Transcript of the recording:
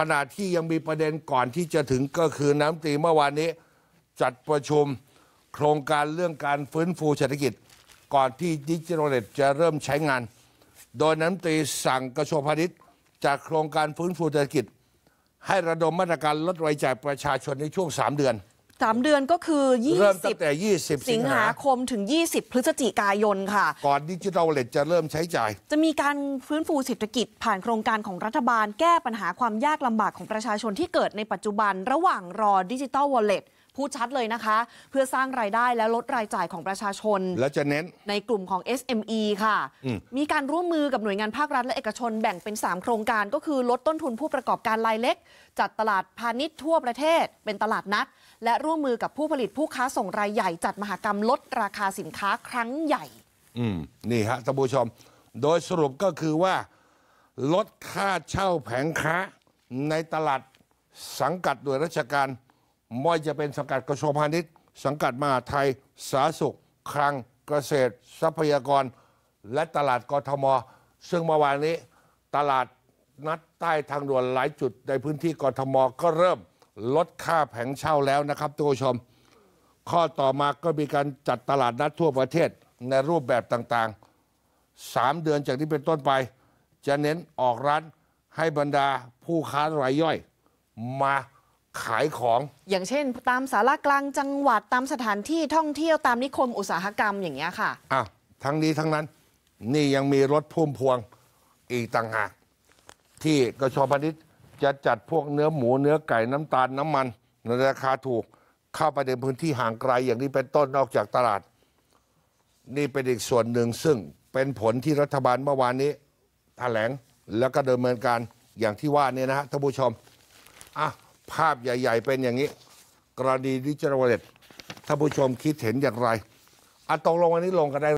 ขณะที่ยังมีประเด็นก่อนที่จะถึงก็คือ น้ำตีเมื่อวานนี้ จัดประชุมโครงการเรื่องการฟื้นฟูเศรษฐกิจ ก่อนที่ดิจิทัลเน็ตจะเริ่มใช้งาน โดยน้ำตีสั่งกระทรวงพาณิชย์จากโครงการฟื้นฟูเศรษฐกิจ ให้ระดมมาตรการลดรายจ่ายประชาชนในช่วง 3 เดือน3 เดือนก็คือ 20เริ่มตั้งแต่ 20สิสิงหาคมถึง 20 พฤศจิกายนค่ะก่อนดิจิทัลเลทจะเริ่มใช้จ่าย จะมีการฟื้นฟูเศรษฐกิจผ่านโครงการของรัฐบาลแก้ปัญหาความยากลำบากของประชาชนที่เกิดในปัจจุบัน ระหว่างรอดิจิตอลวอลเล็ตพูดชัดเลยนะคะ เพื่อสร้างรายได้และลดรายจ่ายของประชาชน และจะเน้นในกลุ่มของ SME ค่ะ มีการร่วมมือกับหน่วยงานภาครัฐและเอกชนแบ่งเป็น3โครงการ ก็คือลดต้นทุนผู้ประกอบการรายเล็ก จัดตลาดพาณิชย์ทั่วประเทศ เป็นตลาดนัด และร่ววมมือกับผู้ผลิตผู้ค้าส่งรายใหญ่ จัดมหกรรมลดราคาสินค้าครั้งใหญ่ อืมนี่ฮะท่านผู้ชม โดยสรุปก็คือว่าลดค่าเช่าแผงค้าในตลาดสังกัดโดยราชการไม่จะเป็นสังกัดกระทรวงพาณิชย์ สังกัดมหาไทยสาธารณสุขคลังเกษตร ทรัพยากรและตลาดกทมซึ่งเมื่อวานนี้ ตลาดนัดใต้ทางด่วนหลายจุดในพื้นที่กทมก็เริ่มลดค่าแผงเช่าแล้วนะครับทุกผู้ชม ข้อต่อมาก็มีการจัดตลาดนัดทั่วประเทศในรูปแบบต่าง ๆ 3 เดือนจากนี้เป็นต้นไป จะเน้นออกร้านให้บรรดาผู้ค้ารายย่อย มาขายของอย่างเช่นตามสารากลางจังหวัดตามสถานที่ท่องเที่ยวตามนิคมอุตสาหกรรมอย่างเงี้ยค่ะอ่ะ ทั้งนี้ทั้งนั้นนี่ยังมีรถพุ่มพวงอีกต่างหากที่กระทรวงพาณิชยจะจัดพวกเนื้อหมูเนื้อไก่น้ำตาลน้ำมันในราคาถูกเข้าไปในพื้นที่ห่างไกลอย่างนี้เป็นต้นนอกจากตลาด นี่เป็นอีกส่วนหนึ่ง ซึ่งเป็นผลที่รัฐบาลเมื่อวานนี้แถลงแล้วก็ดำเนินการ อย่างที่ว่านี่นะฮะท่านผู้ชมอ่ะภาพใหญ่ ๆ เป็นอย่างนี้ กรณีดิจิทัลวลเลท่านผู้ชมคิดเห็นอย่างไรอ่ะตกลงวันนี้ลงกันได้